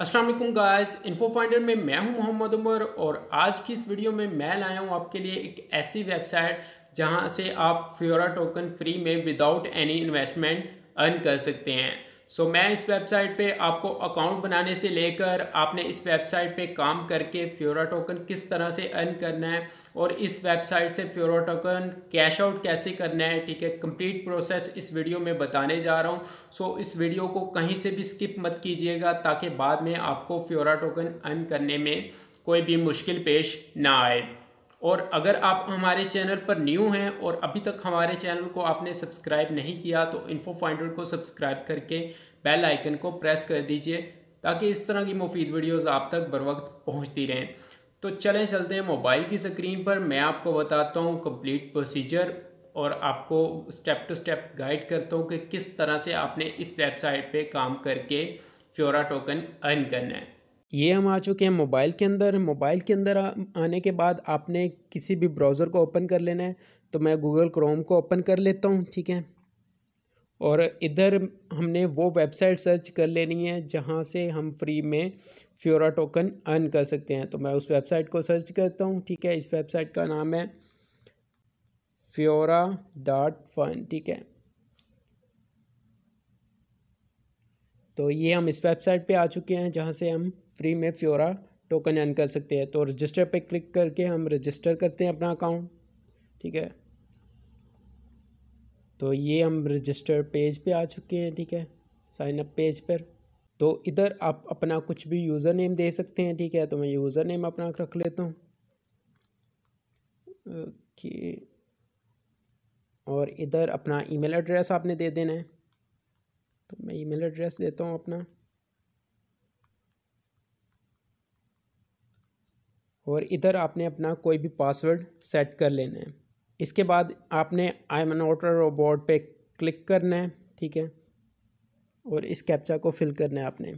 Aslam guys info finder में मैं हूं मोहम्मद उमर और आज की इस वीडियो में मैं लाया हूं आपके लिए एक ऐसी वेबसाइट जहां से आप फ्योरा टोकन फ्री में विदाउट एनी इन्वेस्टमेंट अर्न कर सकते हैं सो so, मैं इस वेबसाइट पे आपको अकाउंट बनाने से लेकर आपने इस वेबसाइट पे काम करके फ्योरा टोकन किस तरह से अर्न करना है और इस वेबसाइट से फ्योरा टोकन कैश आउट कैसे करना है ठीक है कंप्लीट प्रोसेस इस वीडियो में बताने जा रहा हूँ सो so, इस वीडियो को कहीं से भी स्किप मत कीजिएगा ताकि बाद में आपको फ्योरा टोकन अर्न करने में कोई भी मुश्किल पेश ना आए और अगर आप हमारे चैनल पर न्यू हैं और अभी तक हमारे चैनल को आपने सब्सक्राइब नहीं किया तो इन्फो फाइंडर को सब्सक्राइब करके बेल आइकन को प्रेस कर दीजिए ताकि इस तरह की मुफीद वीडियोस आप तक बर वक्त पहुँचती रहें तो चलें चलते हैं मोबाइल की स्क्रीन पर मैं आपको बताता हूँ कंप्लीट प्रोसीजर और आपको स्टेप टू स्टेप गाइड करता हूँ कि किस तरह से आपने इस वेबसाइट पर काम करके फ्योरा टोकन अर्न करना है ये हम आ चुके हैं मोबाइल के अंदर मोबाइल के अंदर आने के बाद आपने किसी भी ब्राउज़र को ओपन कर लेना है तो मैं गूगल क्रोम को ओपन कर लेता हूँ ठीक है और इधर हमने वो वेबसाइट सर्च कर लेनी है जहाँ से हम फ्री में फ्योरा टोकन अर्न कर सकते हैं तो मैं उस वेबसाइट को सर्च करता हूँ ठीक है इस वेबसाइट का नाम है फ्योरा डॉट फन ठीक है तो ये हम इस वेबसाइट पे आ चुके हैं जहाँ से हम फ्री में फ्योरा टोकन अर्न कर सकते हैं तो रजिस्टर पे क्लिक करके हम रजिस्टर करते हैं अपना अकाउंट ठीक है तो ये हम रजिस्टर पेज पे आ चुके हैं ठीक है साइन अप पेज पर तो इधर आप अपना कुछ भी यूज़र नेम दे सकते हैं ठीक है तो मैं यूज़र नेम अपना रख लेता हूँ ओके और इधर अपना ईमेल एड्रेस आपने दे देना है तो मैं ईमेल एड्रेस देता हूँ अपना और इधर आपने अपना कोई भी पासवर्ड सेट कर लेना है इसके बाद आपने आई एम एन ऑटर रोबोट पे क्लिक करना है ठीक है और इस कैप्चा को फिल करना है आपने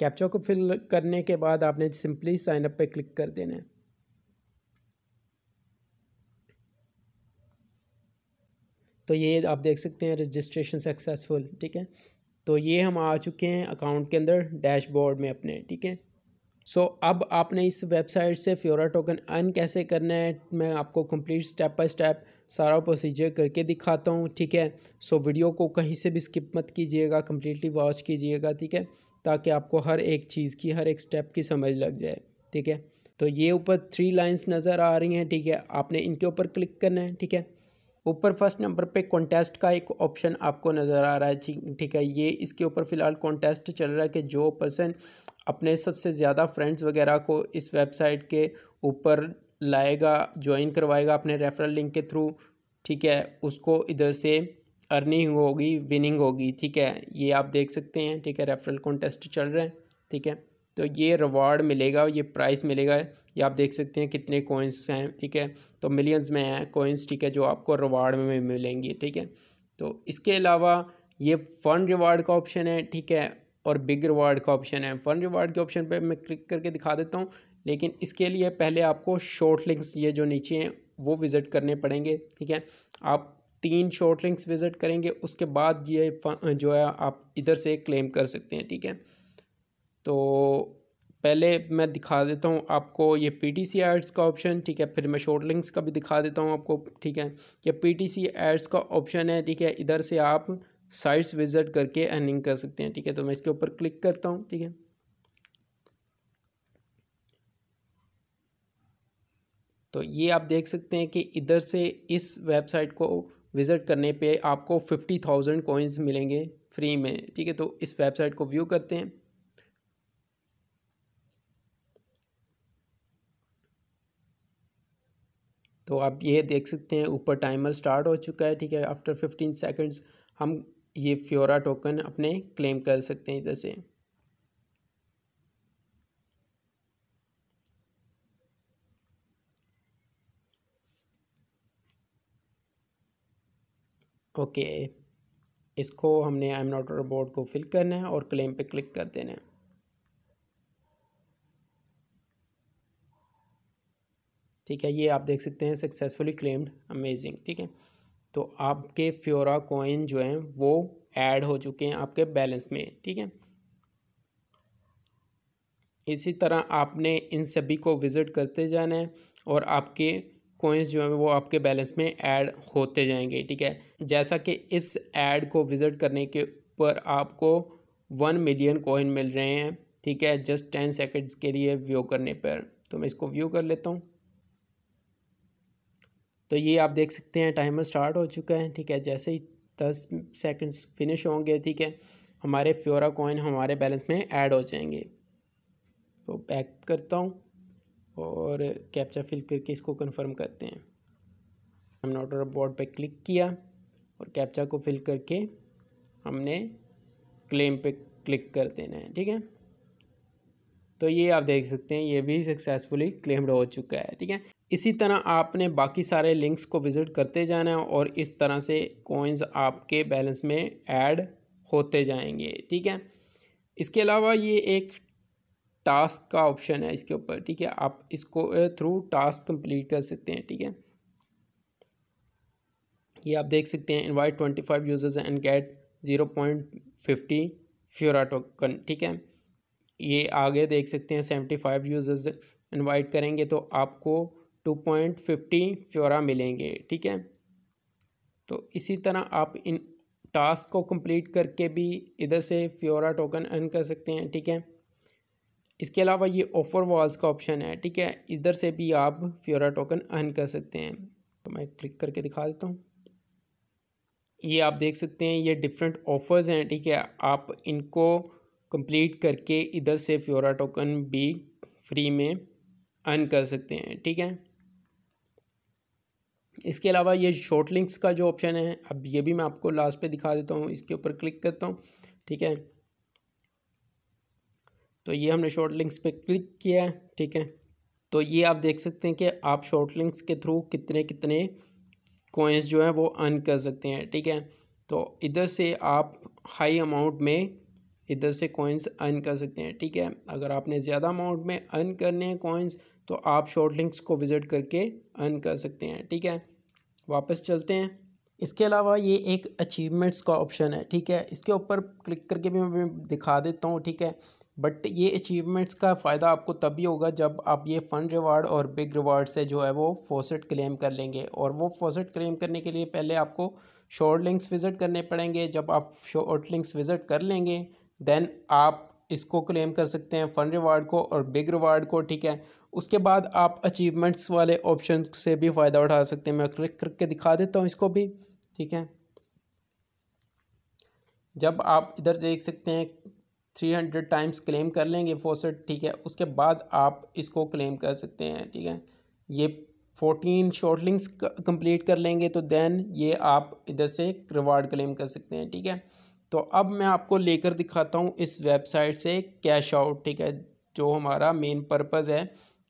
कैप्चा को फिल करने के बाद आपने सिंपली साइन अप पे क्लिक कर देना है तो ये आप देख सकते हैं रजिस्ट्रेशन सक्सेसफुल ठीक है तो ये हम आ चुके हैं अकाउंट के अंदर डैशबोर्ड में अपने ठीक है सो so, अब आपने इस वेबसाइट से फ्योरा टोकन अर्न कैसे करना है मैं आपको कंप्लीट स्टेप बाय स्टेप सारा प्रोसीजर करके दिखाता हूँ ठीक है सो so, वीडियो को कहीं से भी स्किप मत कीजिएगा कम्प्लीटली वॉच कीजिएगा ठीक है ताकि आपको हर एक चीज़ की हर एक स्टेप की समझ लग जाए ठीक है तो ये ऊपर थ्री लाइंस नज़र आ रही हैं ठीक है आपने इनके ऊपर क्लिक करना है ठीक है ऊपर फर्स्ट नंबर पे कॉन्टेस्ट का एक ऑप्शन आपको नज़र आ रहा है ठीक है ये इसके ऊपर फ़िलहाल कॉन्टेस्ट चल रहा है कि जो पर्सन अपने सबसे ज़्यादा फ्रेंड्स वगैरह को इस वेबसाइट के ऊपर लाएगा ज्वाइन करवाएगा अपने रेफरल लिंक के थ्रू ठीक है उसको इधर से अर्निंग होगी विनिंग होगी ठीक है ये आप देख सकते हैं ठीक है रेफरल कॉन्टेस्ट चल रहे हैं ठीक है तो ये रिवॉर्ड मिलेगा ये प्राइस मिलेगा ये आप देख सकते हैं कितने कोइंस हैं ठीक है तो मिलियंस में हैं कोइंस ठीक है जो आपको रिवॉर्ड में मिलेंगी ठीक है तो इसके अलावा ये फ़न रिवॉर्ड का ऑप्शन है ठीक है और बिग रिवार्ड का ऑप्शन है फ़न रिवॉर्ड के ऑप्शन पर मैं क्लिक करके दिखा देता हूँ लेकिन इसके लिए पहले आपको शॉर्ट लिंक्स ये जो नीचे हैं वो विज़िट करने पड़ेंगे ठीक है आप तीन शॉर्ट लिंक्स विज़िट करेंगे उसके बाद ये जो है आप इधर से क्लेम कर सकते हैं ठीक है तो पहले मैं दिखा देता हूँ आपको ये पी टी सी एड्स का ऑप्शन ठीक है फिर मैं शॉर्ट लिंक्स का भी दिखा देता हूँ आपको ठीक है ये पी टी सी एड्स का ऑप्शन है ठीक है इधर से आप साइट्स विजिट करके अर्निंग कर सकते हैं ठीक है तो मैं इसके ऊपर क्लिक करता हूँ ठीक है तो ये आप देख सकते हैं कि इधर से इस वेबसाइट को विज़िट करने पे आपको फिफ्टी थाउजेंड कोइंस मिलेंगे फ्री में ठीक है तो इस वेबसाइट को व्यू करते हैं तो आप ये देख सकते हैं ऊपर टाइमर स्टार्ट हो चुका है ठीक है आफ्टर फिफ्टीन सेकेंड्स हम ये फ्योरा टोकन अपने क्लेम कर सकते हैं इधर से ओके okay. इसको हमने आई एम नॉट रोबोट को फिल करना है और क्लेम पे क्लिक कर देना है ठीक है ये आप देख सकते हैं सक्सेसफुली क्लेम्ड अमेजिंग ठीक है तो आपके फ्योरा कॉइन जो हैं वो ऐड हो चुके हैं आपके बैलेंस में ठीक है इसी तरह आपने इन सभी को विज़िट करते जाना है और आपके कोइंस जो हैं वो आपके बैलेंस में ऐड होते जाएंगे ठीक है जैसा कि इस ऐड को विज़िट करने के ऊपर आपको वन मिलियन कोइन मिल रहे हैं ठीक है जस्ट टेन सेकेंड्स के लिए व्यू करने पर तो मैं इसको व्यू कर लेता हूँ तो ये आप देख सकते हैं टाइमर स्टार्ट हो चुका है ठीक है जैसे ही दस सेकंड्स फिनिश होंगे ठीक है हमारे फ्योरा कॉइन हमारे बैलेंस में ऐड हो जाएंगे तो बैक करता हूँ और कैप्चा फिल करके इसको कंफर्म करते हैं हमने ऑर्डर बोर्ड पे क्लिक किया और कैप्चा को फिल करके हमने क्लेम पे क्लिक कर देना है ठीक है तो ये आप देख सकते हैं ये भी सक्सेसफुली क्लेम्ड हो चुका है ठीक है इसी तरह आपने बाकी सारे लिंक्स को विज़िट करते जाना है और इस तरह से कॉइन्स आपके बैलेंस में ऐड होते जाएंगे ठीक है इसके अलावा ये एक टास्क का ऑप्शन है इसके ऊपर ठीक है आप इसको थ्रू टास्क कंप्लीट कर सकते हैं ठीक है ये आप देख सकते हैं invite twenty five users and get zero point fifty फ्योरा टोकन ठीक है ये आगे देख सकते हैं सेवेंटी फाइव यूज़र्स इनवाइट करेंगे तो आपको टू पॉइंट फिफ्टी फ्योरा मिलेंगे ठीक है तो इसी तरह आप इन टास्क को कंप्लीट करके भी इधर से फ्योरा टोकन अर्न कर सकते हैं ठीक है इसके अलावा ये ऑफ़र वॉल्स का ऑप्शन है ठीक है इधर से भी आप फ्योरा टोकन अर्न कर सकते हैं तो मैं क्लिक करके दिखा देता हूँ ये आप देख सकते हैं ये डिफरेंट ऑफ़र्स हैं ठीक है आप इनको कंप्लीट करके इधर से फ्योरा टोकन भी फ्री में अर्न कर सकते हैं ठीक है इसके अलावा ये शॉर्ट लिंक्स का जो ऑप्शन है अब ये भी मैं आपको लास्ट पे दिखा देता हूँ इसके ऊपर क्लिक करता हूँ ठीक है तो ये हमने शॉर्ट लिंक्स पे क्लिक किया है ठीक है तो ये आप देख सकते हैं कि आप शॉर्ट लिंक्स के थ्रू कितने कितने कोइंस जो हैं वो अर्न कर सकते हैं ठीक है तो इधर से आप हाई अमाउंट में इधर से कॉइन्स अर्न कर सकते हैं ठीक है अगर आपने ज़्यादा अमाउंट में अर्न करने हैं कॉइन्स तो आप शॉर्ट लिंक्स को विज़िट करके अर्न कर सकते हैं ठीक है वापस चलते हैं इसके अलावा ये एक अचीवमेंट्स का ऑप्शन है ठीक है इसके ऊपर क्लिक करके भी मैं दिखा देता हूँ ठीक है बट ये अचीवमेंट्स का फ़ायदा आपको तभी होगा जब आप ये फ़ंड रिवार्ड और बिग रिवार्ड से जो है वो फोसेट क्लेम कर लेंगे और वो फोसेट क्लेम करने के लिए पहले आपको शॉर्ट लिंक्स विज़िट करने पड़ेंगे जब आप शॉर्ट लिंक्स विज़िट कर लेंगे देन आप इसको क्लेम कर सकते हैं फन रिवार्ड को और बिग रिवार्ड को ठीक है उसके बाद आप अचीवमेंट्स वाले ऑप्शन से भी फ़ायदा उठा सकते हैं मैं क्लिक करके दिखा देता हूँ इसको भी ठीक है जब आप इधर देख सकते हैं थ्री हंड्रेड टाइम्स क्लेम कर लेंगे फोसेट ठीक है उसके बाद आप इसको क्लेम कर सकते हैं ठीक है ये फोर्टीन शॉर्ट लिंक्स कंप्लीट कर लेंगे तो देन ये आप इधर से रिवार्ड क्लेम कर सकते हैं ठीक है तो अब मैं आपको लेकर दिखाता हूँ इस वेबसाइट से कैश आउट ठीक है जो हमारा मेन पर्पज़ है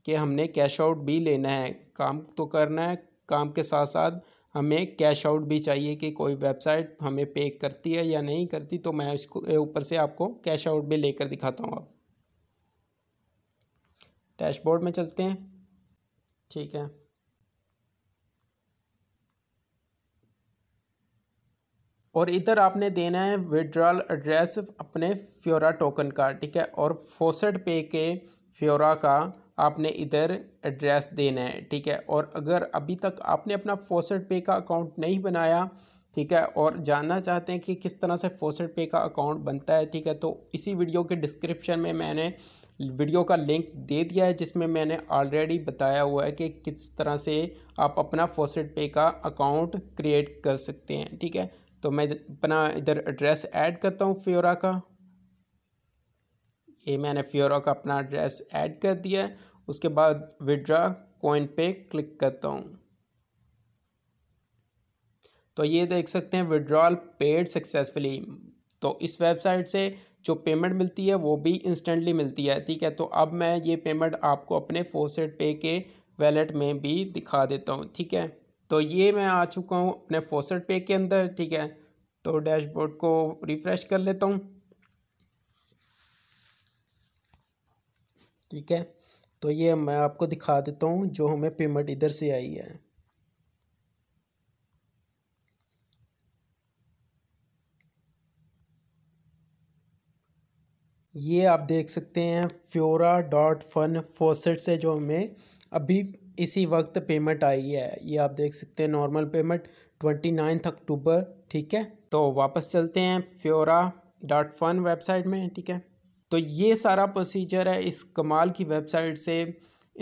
कि हमने कैश आउट भी लेना है काम तो करना है काम के साथ साथ हमें कैश आउट भी चाहिए कि कोई वेबसाइट हमें पे करती है या नहीं करती तो मैं इसको ऊपर से आपको कैश आउट भी लेकर दिखाता हूँ अब डैशबोर्ड में चलते हैं ठीक है और इधर आपने देना है विड्रॉल एड्रेस अपने फ्योरा टोकन का ठीक है और फोसेड पे के फ्योरा का आपने इधर एड्रेस देना है ठीक है और अगर अभी तक आपने अपना फोसेड पे का अकाउंट नहीं बनाया ठीक है और जानना चाहते हैं कि किस तरह से फोसेट पे का अकाउंट बनता है ठीक है तो इसी वीडियो के डिस्क्रिप्शन में मैंने वीडियो का लिंक दे दिया है जिसमें मैंने ऑलरेडी बताया हुआ है कि किस तरह से आप अपना फोसेड पे का अकाउंट क्रिएट कर सकते हैं ठीक है तो मैं अपना इधर एड्रेस ऐड करता हूँ फ्योरा का ये मैंने फ्योरा का अपना एड्रेस ऐड कर दिया है उसके बाद विड्रा कोइन पे क्लिक करता हूँ तो ये देख सकते हैं विड्रॉल पेड सक्सेसफुली तो इस वेबसाइट से जो पेमेंट मिलती है वो भी इंस्टेंटली मिलती है ठीक है तो अब मैं ये पेमेंट आपको अपने फोसेट पे के वैलेट में भी दिखा देता हूँ ठीक है तो ये मैं आ चुका हूँ अपने फोसेट पे के अंदर ठीक है तो डैशबोर्ड को रिफ़्रेश कर लेता हूँ ठीक है तो ये मैं आपको दिखा देता हूँ जो हमें पेमेंट इधर से आई है ये आप देख सकते हैं फ्योरा डॉट फन फोसेट से जो हमें अभी इसी वक्त पेमेंट आई है ये आप देख सकते हैं normal payment twenty ninth October ठीक है तो वापस चलते हैं फ्योरा डॉट फन वेबसाइट में ठीक है तो ये सारा प्रोसीजर है इस कमाल की वेबसाइट से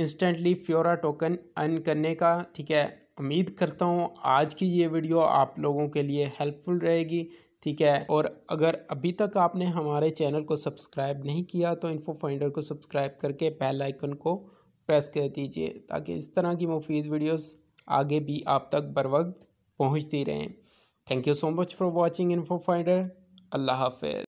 इंस्टेंटली फ्योरा टोकन अर्न करने का ठीक है उम्मीद करता हूँ आज की ये वीडियो आप लोगों के लिए हेल्पफुल रहेगी ठीक है और अगर अभी तक आपने हमारे चैनल को सब्सक्राइब नहीं किया तो इन्फो फाइंडर को सब्सक्राइब करके बेल आइकन को प्रेस कर दीजिए ताकि इस तरह की मुफीद वीडियोस आगे भी आप तक बर वक्त पहुँचती रहें thank you so much for watching info finder अल्लाह हाफ